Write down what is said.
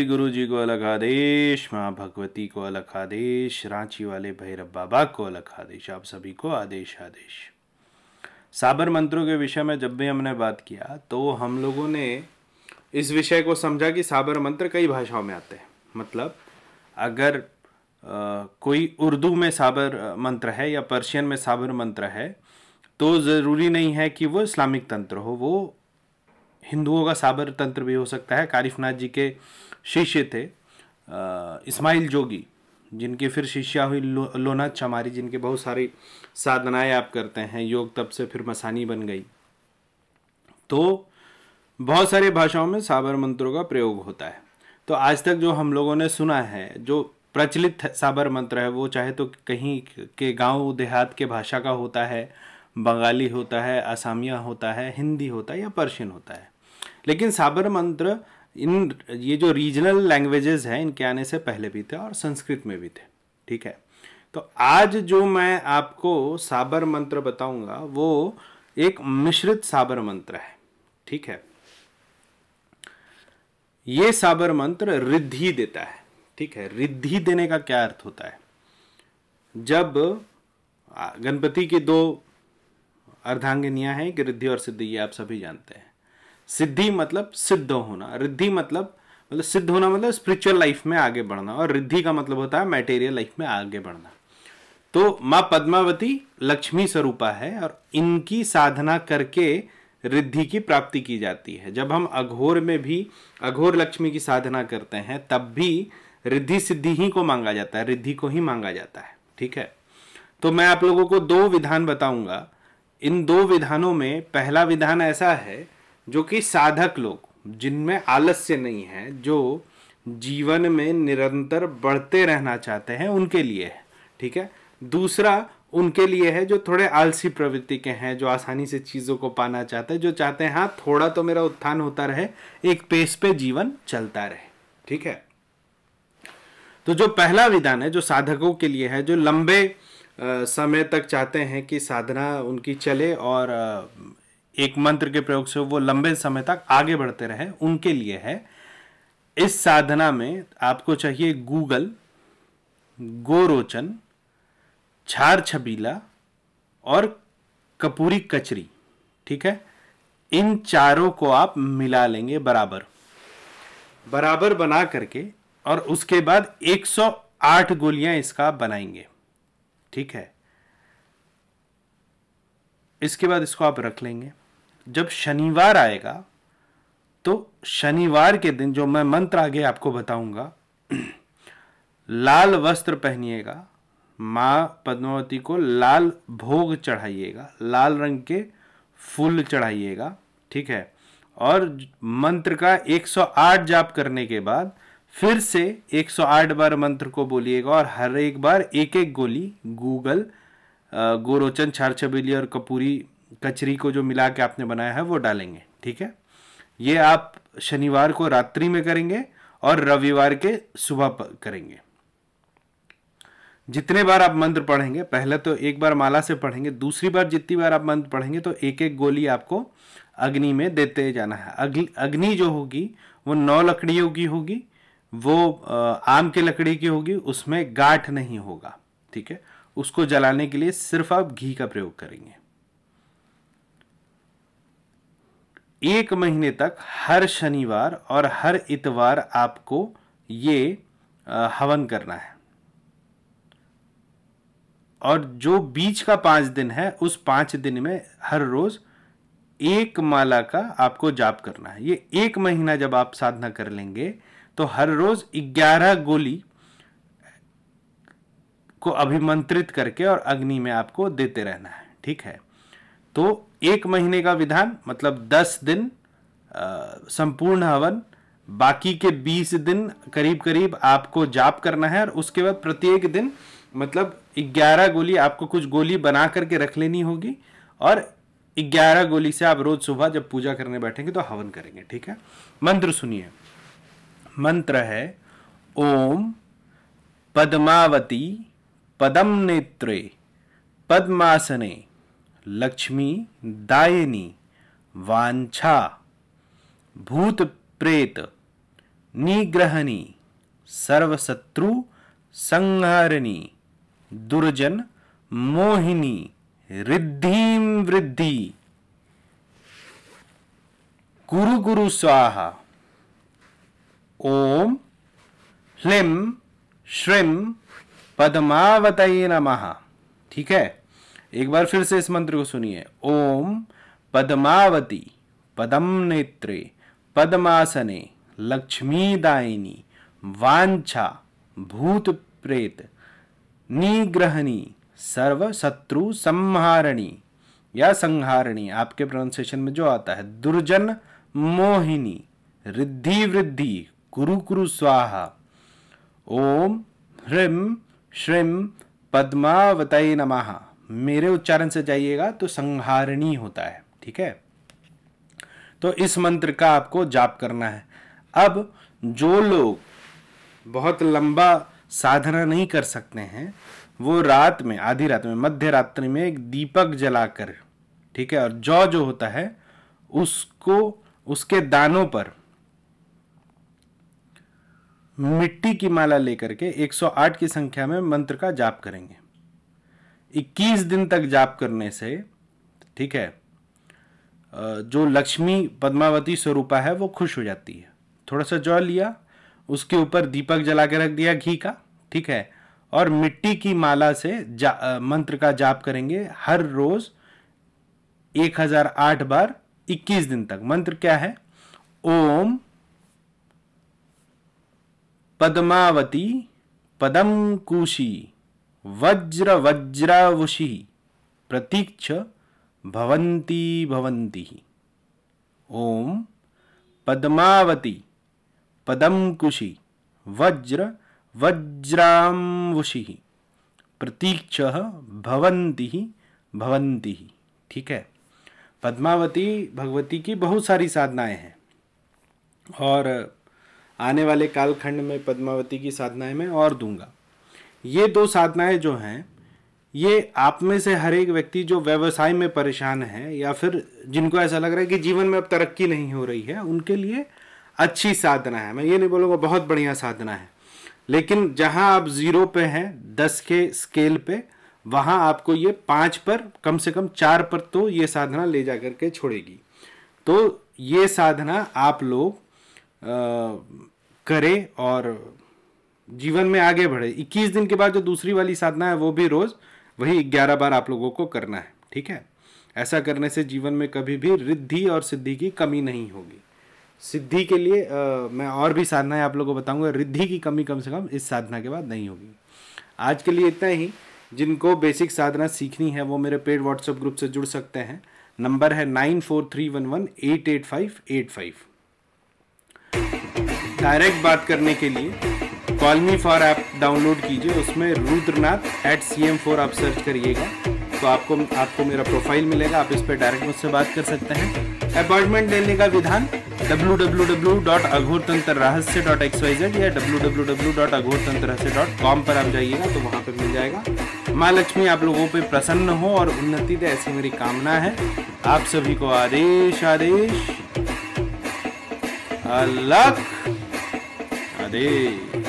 के गुरु जी को अलग आदेश माँ भगवती को अलग आदेश रांची वाले भैरव बाबा को अलग आदेश आप सभी को आदेश आदेश साबर मंत्रों के विषय में जब भी हमने बात किया तो हम लोगों ने इस विषय को समझा कि साबर मंत्र कई भाषाओं में आते हैं मतलब अगर आ, कोई उर्दू में साबर मंत्र है या पर्शियन में साबर मंत्र है तो ज़रूरी नहीं है कि वो इस्लामिक तंत्र हो वो हिंदुओं का साबर तंत्र भी हो सकता है कारिफनाथ जी के शिष्य थे इस्माइल जोगी जिनकी फिर शिष्या हुई लो, लोनाथ चमारी जिनके बहुत सारी साधनाएं आप करते हैं योग तब से फिर मसानी बन गई तो बहुत सारी भाषाओं में साबर मंत्रों का प्रयोग होता है तो आज तक जो हम लोगों ने सुना है जो प्रचलित साबर मंत्र है वो चाहे तो कहीं के गांव देहात के भाषा का होता है बंगाली होता है असामिया होता है हिंदी होता है या पर्शियन होता है लेकिन साबर मंत्र इन ये जो रीजनल लैंग्वेजेस हैं इनके आने से पहले भी थे और संस्कृत में भी थे ठीक है तो आज जो मैं आपको साबर मंत्र बताऊंगा वो एक मिश्रित साबर मंत्र है ठीक है ये साबर मंत्र रिद्धि देता है ठीक है रिद्धि देने का क्या अर्थ होता है जब गणपति के दो अर्धांगिनियां हैं कि रिद्धि और सिद्धि ये आप सभी जानते हैं सिद्धि मतलब सिद्ध होना रिद्धि मतलब मतलब सिद्ध होना मतलब स्पिरिचुअल लाइफ में आगे बढ़ना और रिद्धि का मतलब होता है मैटेरियल लाइफ में आगे बढ़ना तो माँ पद्मावती लक्ष्मी स्वरूपा है और इनकी साधना करके रिद्धि की प्राप्ति की जाती है जब हम अघोर में भी अघोर लक्ष्मी की साधना करते हैं तब भी रिद्धि सिद्धि ही को मांगा जाता है रिद्धि को ही मांगा जाता है ठीक है तो मैं आप लोगों को दो विधान बताऊंगा इन दो विधानों में पहला विधान ऐसा है जो कि साधक लोग जिनमें आलस्य नहीं है जो जीवन में निरंतर बढ़ते रहना चाहते हैं उनके लिए है ठीक है दूसरा उनके लिए है जो थोड़े आलसी प्रवृत्ति के हैं जो आसानी से चीज़ों को पाना चाहते हैं जो चाहते हैं हाँ थोड़ा तो मेरा उत्थान होता रहे एक पेस पे जीवन चलता रहे ठीक है तो जो पहला विधान है जो साधकों के लिए है जो लंबे समय तक चाहते हैं कि साधना उनकी चले और एक मंत्र के प्रयोग से वो लंबे समय तक आगे बढ़ते रहे उनके लिए है इस साधना में आपको चाहिए गूगल गोरोचन छार छबीला और कपूरी कचरी ठीक है इन चारों को आप मिला लेंगे बराबर बराबर बना करके और उसके बाद 108 गोलियां इसका बनाएंगे ठीक है इसके बाद इसको आप रख लेंगे जब शनिवार आएगा तो शनिवार के दिन जो मैं मंत्र आगे आपको बताऊंगा लाल वस्त्र पहनिएगा माँ पद्मावती को लाल भोग चढ़ाइएगा लाल रंग के फूल चढ़ाइएगा ठीक है और मंत्र का 108 जाप करने के बाद फिर से 108 बार मंत्र को बोलिएगा और हर एक बार एक एक गोली गूगल गोरोचन छार छबेली और कपूरी कचरी को जो मिला के आपने बनाया है वो डालेंगे ठीक है ये आप शनिवार को रात्रि में करेंगे और रविवार के सुबह करेंगे जितने बार आप मंत्र पढ़ेंगे पहले तो एक बार माला से पढ़ेंगे दूसरी बार जितनी बार आप मंत्र पढ़ेंगे तो एक एक गोली आपको अग्नि में देते जाना है अग्नि जो होगी वो नौ लकड़ियों की होगी वो आम के लकड़ी की होगी उसमें गाठ नहीं होगा ठीक है उसको जलाने के लिए सिर्फ आप घी का प्रयोग करेंगे एक महीने तक हर शनिवार और हर इतवार आपको ये हवन करना है और जो बीच का पांच दिन है उस पांच दिन में हर रोज़ एक माला का आपको जाप करना है ये एक महीना जब आप साधना कर लेंगे तो हर रोज ग्यारह गोली को अभिमंत्रित करके और अग्नि में आपको देते रहना है ठीक है तो एक महीने का विधान मतलब दस दिन संपूर्ण हवन बाकी के बीस दिन करीब करीब आपको जाप करना है और उसके बाद प्रत्येक दिन मतलब ग्यारह गोली आपको कुछ गोली बना करके रख लेनी होगी और ग्यारह गोली से आप रोज सुबह जब पूजा करने बैठेंगे तो हवन करेंगे ठीक है मंत्र सुनिए मंत्र है ओम पद्मावती पदम नेत्रे पद्मासने लक्ष्मी दायनी वांछा भूत प्रेत निग्रहणी सर्वशत्रु संहारिणी दुर्जन मोहिनी रिद्धिम वृद्धि गुरु गुरु स्वाहा ओम ह्लिम श्रीम पद्मावतई नमः ठीक है एक बार फिर से इस मंत्र को सुनिए ओम पद्मावती पदम नेत्रे पद्मासने लक्ष्मी दायिनी वांछा भूत प्रेत निग्रहणी सर्व शत्रु संहारणी या संहारणी आपके प्रोनाउंसिएशन में जो आता है दुर्जन मोहिनी रिद्धि वृद्धि कुरु कुरु स्वाहा ओम ह्रीम श्रीम पद्मावतय नमः मेरे उच्चारण से जाइएगा तो संहारणी होता है ठीक है तो इस मंत्र का आपको जाप करना है अब जो लोग बहुत लंबा साधना नहीं कर सकते हैं वो रात में आधी रात में मध्य रात्रि में एक दीपक जलाकर ठीक है और जौ जो होता है उसको उसके दानों पर मिट्टी की माला लेकर के 108 की संख्या में मंत्र का जाप करेंगे 21 दिन तक जाप करने से ठीक है जो लक्ष्मी पद्मावती स्वरूपा है वो खुश हो जाती है थोड़ा सा जौ लिया उसके ऊपर दीपक जला के रख दिया घी का ठीक है और मिट्टी की माला से जा मंत्र का जाप करेंगे हर रोज 1008 बार 21 दिन तक मंत्र क्या है ओम पद्मावती पदम कुशी वज्र वज्रवशि प्रतीक्ष भवंती भवंती ओम पद्मावती पदमकुशी वज्र वज्रावशी प्रतीक्ष भवंती भवंती ठीक है पद्मावती भगवती की बहुत सारी साधनाएं हैं और आने वाले कालखंड में पद्मावती की साधनाएं मैं और दूंगा ये दो साधनाएं जो हैं ये आप में से हर एक व्यक्ति जो व्यवसाय में परेशान है या फिर जिनको ऐसा लग रहा है कि जीवन में अब तरक्की नहीं हो रही है उनके लिए अच्छी साधना है मैं ये नहीं बोलूँगा बहुत बढ़िया साधना है लेकिन जहाँ आप ज़ीरो पे हैं दस के स्केल पे वहाँ आपको ये पाँच पर कम से कम चार पर तो ये साधना ले जा कर के छोड़ेगी तो ये साधना आप लोग करें और जीवन में आगे बढ़े इक्कीस दिन के बाद जो दूसरी वाली साधना है वो भी रोज़ वही ग्यारह बार आप लोगों को करना है ठीक है ऐसा करने से जीवन में कभी भी रिद्धि और सिद्धि की कमी नहीं होगी सिद्धि के लिए आ, मैं और भी साधनाएं आप लोगों को बताऊंगा रिद्धि की कमी कम से कम इस साधना के बाद नहीं होगी आज के लिए इतना ही जिनको बेसिक साधना सीखनी है वो मेरे पेड व्हाट्सएप ग्रुप से जुड़ सकते हैं नंबर है nine four three one one eight eight five eight five direct बात करने के लिए कॉलमी फॉर ऐप डाउनलोड कीजिए उसमें Rudranath eight C M four आप सर्च करिएगा तो आपको आपको मेरा प्रोफाइल मिलेगा आप इस पर डायरेक्ट मुझसे बात कर सकते हैं अपॉइंटमेंट लेने का विधान W W W dot Aghor Tantra Rahasya dot X Y Z या W W W dot Aghor Tantra Rahasya dot com पर आप जाइएगा तो वहाँ पर मिल जाएगा माँ लक्ष्मी आप लोगों पर प्रसन्न हो और उन्नति दे ऐसी मेरी कामना है आप सभी को आदेश आदेश अल्लाह आदेश